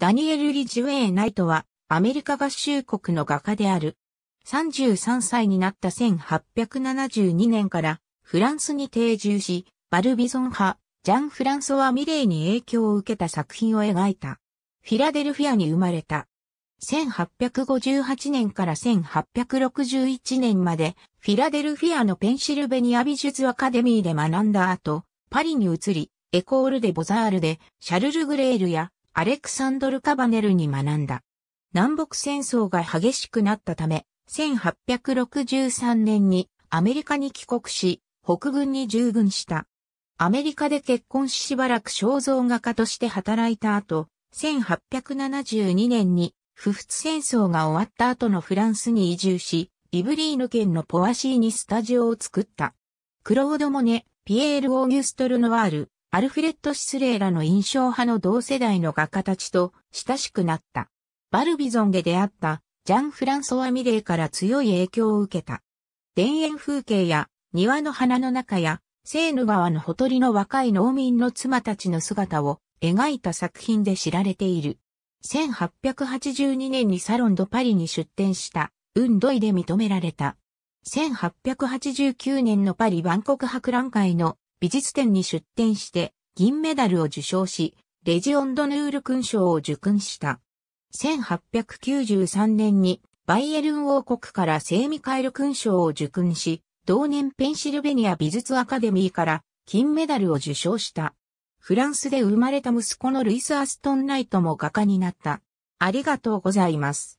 ダニエル・リジウェイ・ナイトは、アメリカ合衆国の画家である。33歳になった1872年から、フランスに定住し、バルビゾン派、ジャン・フランソワ・ミレイに影響を受けた作品を描いた。フィラデルフィアに生まれた。1858年から1861年まで、フィラデルフィアのペンシルベニア美術アカデミーで学んだ後、パリに移り、エコールデ・ボザールで、シャルル・グレールや、アレクサンドル・カバネルに学んだ。南北戦争が激しくなったため、1863年にアメリカに帰国し、北軍に従軍した。アメリカで結婚ししばらく肖像画家として働いた後、1872年に不仏戦争が終わった後のフランスに移住し、イブリーヌ県のポワシーにスタジオを作った。クロード・モネ、ピエール・オーギュストル・ノワール、アルフレッド・シスレーらの印象派の同世代の画家たちと親しくなった。バルビゾンで出会ったジャン・フランソワ・ミレーから強い影響を受けた。田園風景や庭の花の中やセーヌ川のほとりの若い農民の妻たちの姿を描いた作品で知られている。1882年にサロンドパリに出展したウンドイで認められた。1889年のパリ万国博覧会の美術展に出展して銀メダルを受賞し、レジオンドヌール勲章を受勲した。1893年にバイエルン王国から聖ミカエル勲章を受勲し、同年ペンシルベニア美術アカデミーから金メダルを受賞した。フランスで生まれた息子のルイス・アストン・ナイトも画家になった。ありがとうございます。